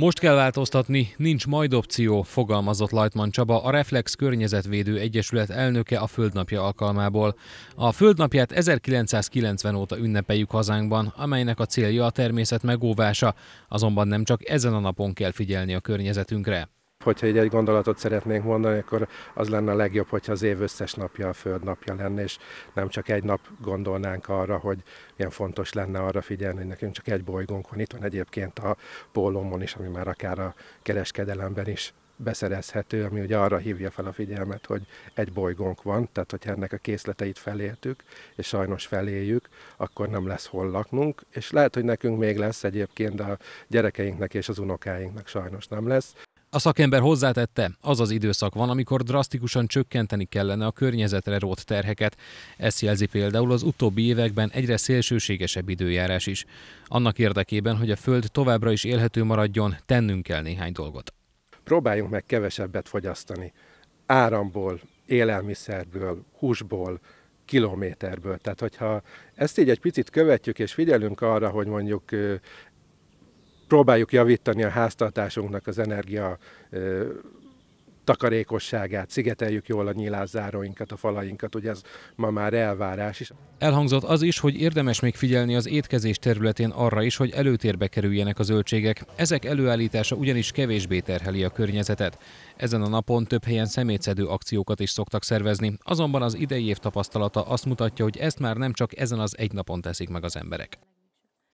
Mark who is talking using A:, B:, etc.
A: Most kell változtatni, nincs majd opció, fogalmazott Lajtman Csaba, a Reflex Környezetvédő Egyesület elnöke a Földnapja alkalmából. A Földnapját 1990 óta ünnepeljük hazánkban, amelynek a célja a természet megóvása, azonban nem csak ezen a napon kell figyelni a környezetünkre
B: hogyha így egy gondolatot szeretnénk mondani, akkor az lenne a legjobb, hogyha az év összes napja a Föld napja lenne, és nem csak egy nap gondolnánk arra, hogy milyen fontos lenne arra figyelni, hogy nekünk csak egy bolygónk van. Itt van egyébként a pólomon is, ami már akár a kereskedelemben is beszerezhető, ami ugye arra hívja fel a figyelmet, hogy egy bolygónk van, tehát hogyha ennek a készleteit feléltük, és sajnos feléljük, akkor nem lesz hol laknunk, és lehet, hogy nekünk még lesz egyébként, de a gyerekeinknek és az unokáinknak sajnos nem lesz.
A: A szakember hozzátette, az az időszak van, amikor drasztikusan csökkenteni kellene a környezetre rót terheket. Ezt jelzi például az utóbbi években egyre szélsőségesebb időjárás is. Annak érdekében, hogy a Föld továbbra is élhető maradjon, tennünk kell néhány dolgot.
B: Próbáljunk meg kevesebbet fogyasztani. Áramból, élelmiszerből, húsból, kilométerből. Tehát, hogyha ezt így egy picit követjük és figyelünk arra, hogy mondjuk próbáljuk javítani a háztartásunknak az energia takarékosságát, szigeteljük jól a nyilászáróinkat, a falainkat, ugye ez ma már elvárás is.
A: Elhangzott az is, hogy érdemes még figyelni az étkezés területén arra is, hogy előtérbe kerüljenek a zöldségek. Ezek előállítása ugyanis kevésbé terheli a környezetet. Ezen a napon több helyen szemétszedő akciókat is szoktak szervezni, azonban az idei év tapasztalata azt mutatja, hogy ezt már nem csak ezen az egy napon teszik meg az emberek.